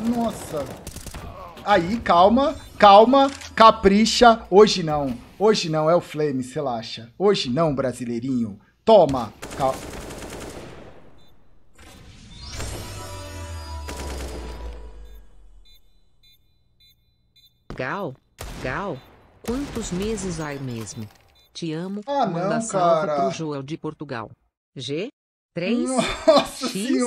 Nossa. Aí, calma, calma, capricha. Hoje não. Hoje não, é o Flames, relaxa. Hoje não, brasileirinho. Toma. Cal... Gal, Gal, quantos meses aí mesmo? Te amo. Ah, Manda não, salve cara. pro Joel de Portugal. G? 3? Nossa X? Senhora.